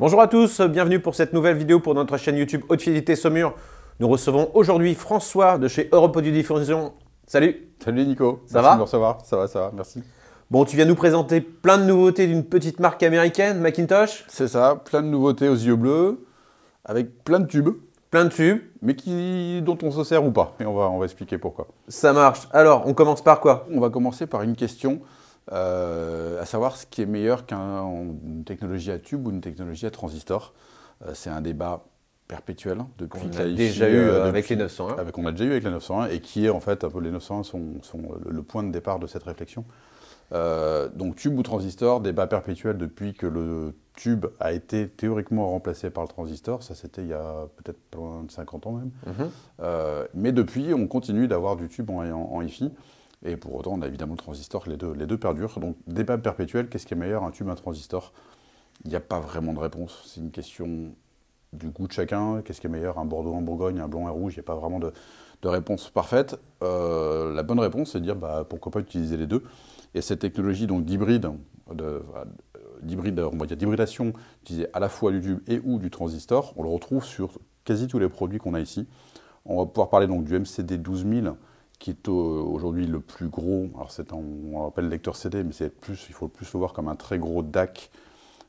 Bonjour à tous, bienvenue pour cette nouvelle vidéo pour notre chaîne YouTube Haute Fidélité Saumur. Nous recevons aujourd'hui François de chez Europe Audio Diffusion. Salut Salut Nico, ça merci de me recevoir, ça va, ça va, merci. Bon, tu viens nous présenter plein de nouveautés d'une petite marque américaine, Macintosh C'est ça, plein de nouveautés aux yeux bleus, avec plein de tubes. Plein de tubes. Mais qui, dont on se sert ou pas, et on va, on va expliquer pourquoi. Ça marche. Alors, on commence par quoi On va commencer par une question euh, à savoir ce qui est meilleur qu'une technologie à tube ou une technologie à transistor. Euh, c'est un débat perpétuel depuis qu'on a euh, déjà eu avec les 901. Avec, on a déjà eu avec les 901 et qui est en fait un peu les 901 sont, le, point de départ de cette réflexion. donc tube ou transistor, débat perpétuel depuis que le tube a été théoriquement remplacé par le transistor, ça c'était il y a peut-être plus de 50 ans même. Mm-hmm. mais depuis, on continue d'avoir du tube en, en, en hi-fi. Et pour autant, on a évidemment le transistor, les deux, perdurent. Donc, débat perpétuel, qu'est-ce qui est meilleur, un tube, un transistor Il n'y a pas vraiment de réponse. C'est une question du goût de chacun. Qu'est-ce qui est meilleur, un Bordeaux en Bourgogne, un blanc, un rouge Il n'y a pas vraiment de, réponse parfaite. Euh, la bonne réponse, c'est de dire bah, pourquoi pas utiliser les deux. Et cette technologie d'hybride, d'hybride, on va dire d'hybridation, utilisée à la fois du tube et ou du transistor, on le retrouve sur quasi tous les produits qu'on a ici. On va pouvoir parler donc du MCD12000 qui est euh, aujourd'hui le plus gros, alors c'est on appelle lecteur CD, mais c'est plus, il faut le plus le voir comme un très gros DAC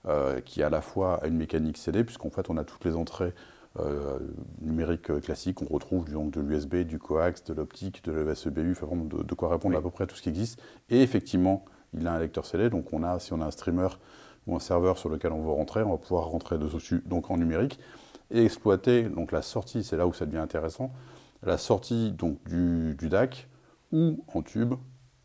euh, qui à la fois a une mécanique CD, puisqu'en fait on a toutes les entrées euh, numériques classiques, on retrouve de l'USB, du coax, de l'optique, de l'USBU, e enfin de, quoi répondre à peu près à tout ce qui existe. Et effectivement, il a un lecteur CD, donc on a, si on a un streamer ou un serveur sur lequel on veut rentrer, on va pouvoir rentrer dessus donc en numérique et exploiter donc la sortie, c'est là où ça devient intéressant la sortie donc, du, DAC, ou en tube,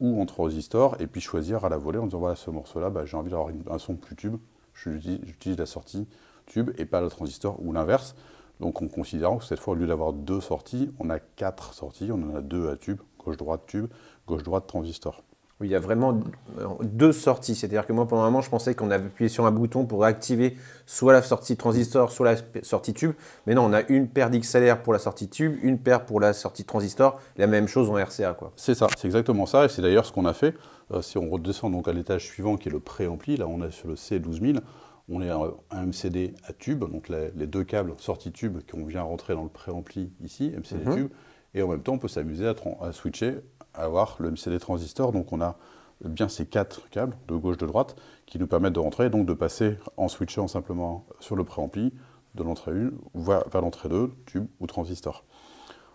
ou en transistor, et puis choisir à la volée en disant voilà, ce morceau-là, bah, j'ai envie d'avoir un son plus tube, j'utilise la sortie tube et pas le transistor, ou l'inverse. Donc en considérant que cette fois, au lieu d'avoir deux sorties, on a quatre sorties, on en a deux à tube, gauche-droite tube, gauche-droite transistor il y a vraiment euh, deux sorties. C'est-à-dire que moi, pendant un moment, je pensais qu'on avait appuyé sur un bouton pour activer soit la sortie transistor, soit la sortie tube. Mais non, on a une paire d'XLR pour la sortie tube, une paire pour la sortie transistor, la même chose en RCA. C'est ça, c'est exactement ça. Et c'est d'ailleurs ce qu'on a fait. Euh, si on redescend donc à l'étage suivant, qui est le préampli, là, on est sur le C12000. On est euh, un MCD à tube, donc les, deux câbles sortie tube qu'on vient rentrer dans le préampli ici, MCD mhm. tube, et en même temps, on peut s'amuser à, switcher, à avoir le MCD transistor. Donc on a bien ces quatre câbles, de gauche, de droite, qui nous permettent de rentrer, donc de passer en switchant simplement sur le préampli de l'entrée 1 vers l'entrée 2, tube ou transistor.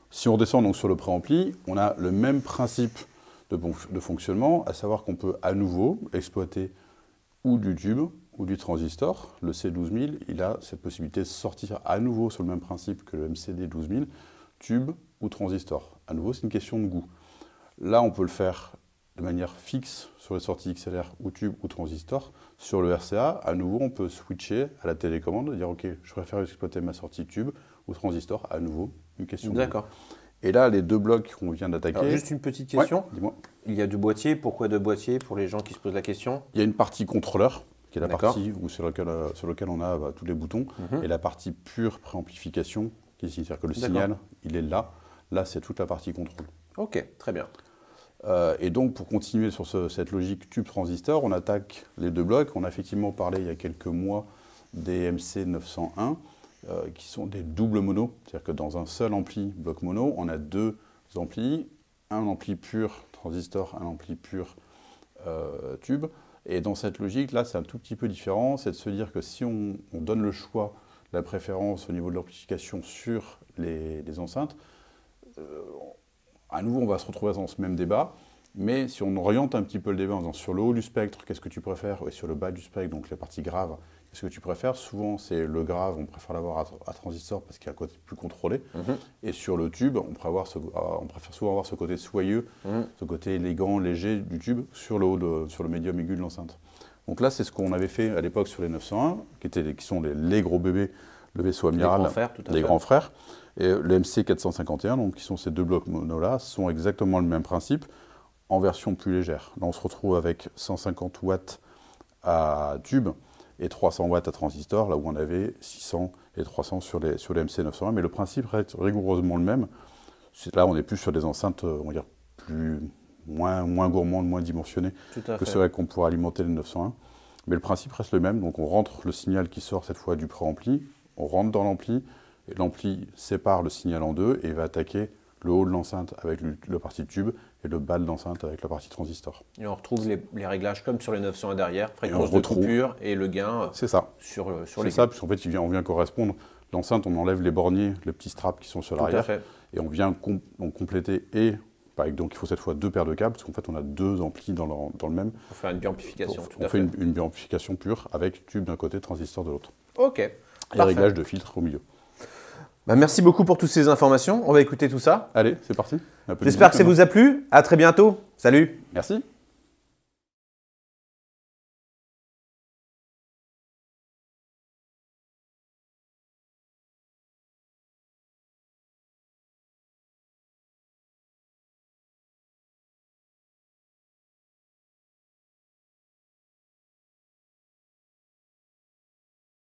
Si on descend donc sur le préampli, on a le même principe de fonctionnement, à savoir qu'on peut à nouveau exploiter ou du tube ou du transistor. Le C12000, il a cette possibilité de sortir à nouveau sur le même principe que le MCD12000 tube ou transistor. À nouveau, c'est une question de goût. Là, on peut le faire de manière fixe sur les sorties XLR ou tube ou transistor. Sur le RCA, à nouveau, on peut switcher à la télécommande et dire OK, je préfère exploiter ma sortie tube ou transistor. À nouveau, une question. de D'accord. Et là, les deux blocs qu'on vient d'attaquer. Juste une petite question. il y a deux boîtiers. Pourquoi deux boîtiers pour les gens qui se posent la question Il y a une partie contrôleur qui est la partie où sur laquelle, euh, sur lequel on a bah, tous les boutons mhm. et la partie pure préamplification c'est-à-dire que le signal, il est là. Là, c'est toute la partie contrôle. Ok, très bien. Euh, et donc, pour continuer sur cette logique tube-transistor, on attaque les deux blocs. On a effectivement parlé il y a quelques mois des MC901, euh, qui sont des doubles mono. C'est-à-dire que dans un seul ampli bloc mono, on a deux amplis, un ampli pur transistor, un ampli pur euh, tube. Et dans cette logique, là, c'est un tout petit peu différent. C'est de se dire que si on donne le choix la préférence au niveau de l'amplification sur les, enceintes, euh, à nouveau, on va se retrouver dans ce même débat. Mais si on oriente un petit peu le débat en disant sur le haut du spectre, qu'est-ce que tu préfères Et sur le bas du spectre, donc la partie grave ce que tu préfères, souvent c'est le grave, on préfère l'avoir à, transistor parce qu'il y a un côté plus contrôlé. Mhm. Et sur le tube, on préfère, euh, on préfère, souvent avoir ce côté soyeux, mhm. ce côté élégant, léger du tube sur le haut, sur le médium aigu de l'enceinte. Donc là, c'est ce qu'on avait fait à l'époque sur les 901, qui, étaient, qui sont les, les, gros bébés, le vaisseau amiral, les grands frères. Et le MC451, donc, qui sont ces deux blocs mono-là, sont exactement le même principe en version plus légère. Là, on se retrouve avec 150 watts à tube et 300 watts à transistor, là où on avait 600 et 300 sur les, sur les MC901. Mais le principe reste rigoureusement le même. Là, on est plus sur des enceintes, euh, on va dire, plus, moins, moins gourmandes, moins dimensionnées que celles qu'on pourrait alimenter les 901. Mais le principe reste le même. Donc, on rentre le signal qui sort cette fois du préampli, on rentre dans l'ampli, et l'ampli sépare le signal en deux et va attaquer le haut de l'enceinte avec le, la partie tube et le bal d'enceinte avec la partie transistor. Et on retrouve les, réglages comme sur les 900 derrière, fréquence de pure et le gain C'est ça. sur, euh, sur les C'est ça, puisqu'en fait, on vient correspondre. L'enceinte, on enlève les borniers, les petits straps qui sont sur l'arrière, et on vient compléter bah, et donc il faut cette fois deux paires de câbles, parce qu'en fait on a deux amplis dans, le, même. On fait une biamplification. On, on fait, une, une pure avec tube d'un côté, transistor de l'autre. Ok. Et réglages de filtre au milieu. Bah, merci beaucoup pour toutes ces informations. On va écouter tout ça. Allez, c'est parti. J'espère que ça vous a plu. À très bientôt. Salut. Merci.